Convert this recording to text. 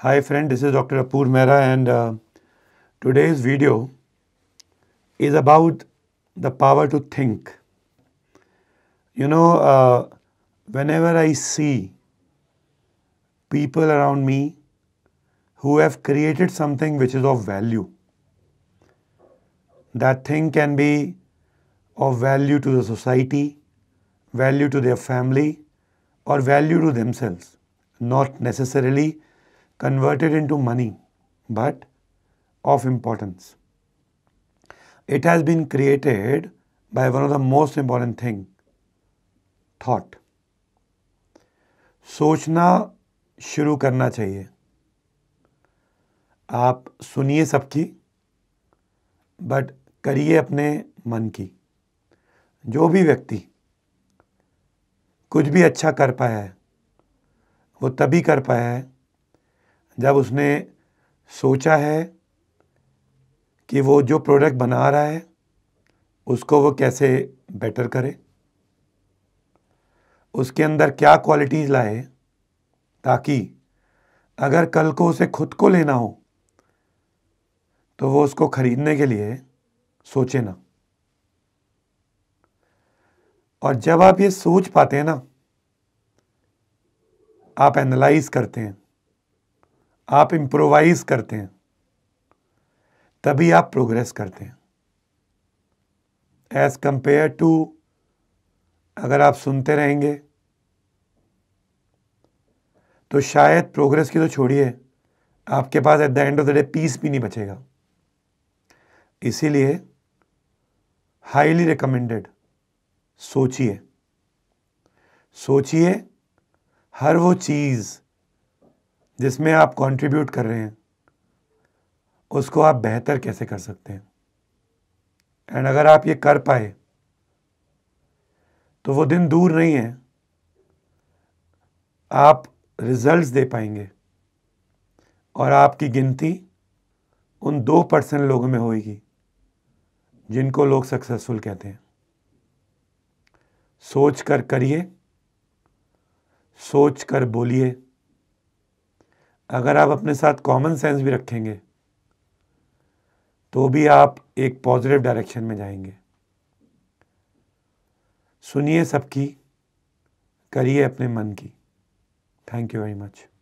Hi friend, this is Dr. Apoor Mehra and uh, today's video is about the power to think. You know, uh, whenever I see people around me who have created something which is of value, that thing can be of value to the society, value to their family or value to themselves, not necessarily converted into money but of importance. It has been created by one of the most important thing, thought. सोचना शुरू करना चाहिए आप सुनिए सबकी but करिए अपने मन की जो भी व्यक्ति कुछ भी अच्छा कर पाया है वो तभी कर पाया है जब उसने सोचा है कि वो जो प्रोडक्ट बना रहा है उसको वो कैसे बेटर करे उसके अंदर क्या क्वालिटीज़ लाए ताकि अगर कल को उसे खुद को लेना हो तो वो उसको ख़रीदने के लिए सोचे ना और जब आप ये सोच पाते हैं ना आप एनालाइज करते हैं आप इंप्रोवाइज करते हैं तभी आप प्रोग्रेस करते हैं एज कंपेयर टू अगर आप सुनते रहेंगे तो शायद प्रोग्रेस की तो छोड़िए आपके पास at the end of the day piece भी नहीं बचेगा इसीलिए हाईली रिकमेंडेड सोचिए सोचिए हर वो चीज़ जिसमें आप कंट्रीब्यूट कर रहे हैं उसको आप बेहतर कैसे कर सकते हैं एंड अगर आप ये कर पाए तो वो दिन दूर नहीं है आप रिजल्ट्स दे पाएंगे और आपकी गिनती उन दो परसेंट लोगों में होएगी जिनको लोग सक्सेसफुल कहते हैं सोच कर करिए सोच कर बोलिए अगर आप अपने साथ कॉमन सेंस भी रखेंगे तो भी आप एक पॉजिटिव डायरेक्शन में जाएंगे सुनिए सबकी करिए अपने मन की थैंक यू वेरी मच